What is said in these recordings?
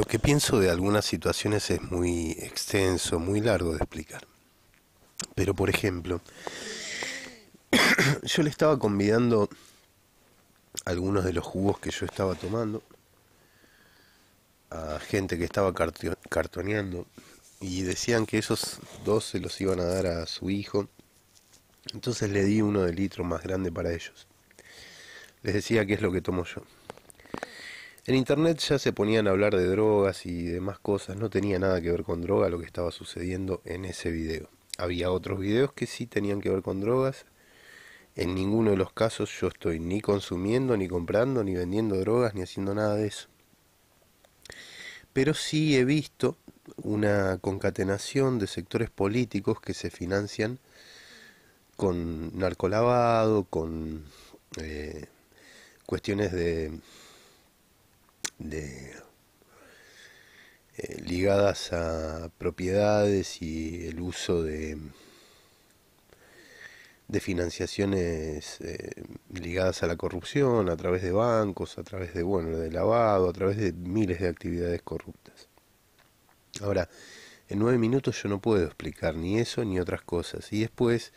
Lo que pienso de algunas situaciones es muy extenso, muy largo de explicar. Pero por ejemplo, yo le estaba convidando algunos de los jugos que yo estaba tomando a gente que estaba cartoneando y decían que esos dos se los iban a dar a su hijo. Entonces le di uno de litro más grande para ellos. Les decía que es lo que tomo yo. En internet ya se ponían a hablar de drogas y demás cosas, no tenía nada que ver con droga lo que estaba sucediendo en ese video. Había otros videos que sí tenían que ver con drogas. En ninguno de los casos yo estoy ni consumiendo, ni comprando, ni vendiendo drogas, ni haciendo nada de eso. Pero sí he visto una concatenación de sectores políticos que se financian con narcolavado, con eh, cuestiones de de, eh, ligadas a propiedades y el uso de, de financiaciones eh, ligadas a la corrupción, a través de bancos, a través de, bueno, de lavado, a través de miles de actividades corruptas. Ahora, en nueve minutos yo no puedo explicar ni eso ni otras cosas. Y después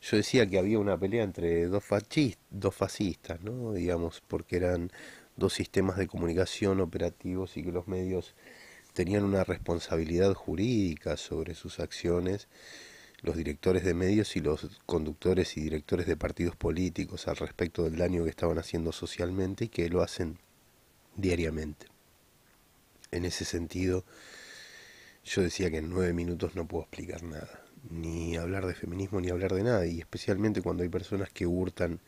yo decía que había una pelea entre dos, fascistas, dos fascistas, ¿no? Digamos, porque eran dos sistemas de comunicación operativos y que los medios tenían una responsabilidad jurídica sobre sus acciones, los directores de medios y los conductores y directores de partidos políticos al respecto del daño que estaban haciendo socialmente y que lo hacen diariamente. En ese sentido, yo decía que en nueve minutos no puedo explicar nada, ni hablar de feminismo, ni hablar de nada, y especialmente cuando hay personas que hurtan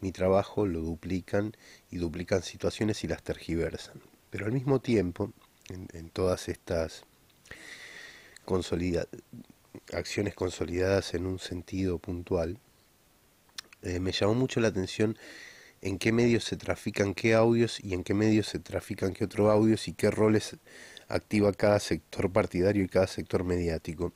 mi trabajo lo duplican y duplican situaciones y las tergiversan. Pero al mismo tiempo, en, todas estas acciones consolidadas en un sentido puntual, eh, me llamó mucho la atención en qué medios se trafican qué audios y en qué medios se trafican qué otros audios y qué roles activa cada sector partidario y cada sector mediático.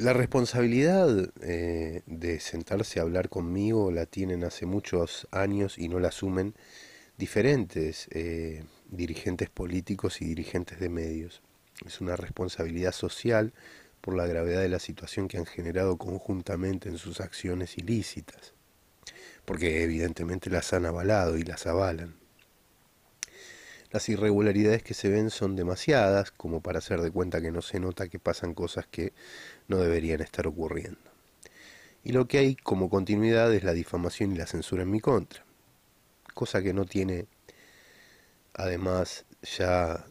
La responsabilidad eh, de sentarse a hablar conmigo la tienen hace muchos años y no la asumen diferentes eh, dirigentes políticos y dirigentes de medios. Es una responsabilidad social por la gravedad de la situación que han generado conjuntamente en sus acciones ilícitas, porque evidentemente las han avalado y las avalan. Las irregularidades que se ven son demasiadas como para hacer de cuenta que no se nota que pasan cosas que no deberían estar ocurriendo. Y lo que hay como continuidad es la difamación y la censura en mi contra, cosa que no tiene además ya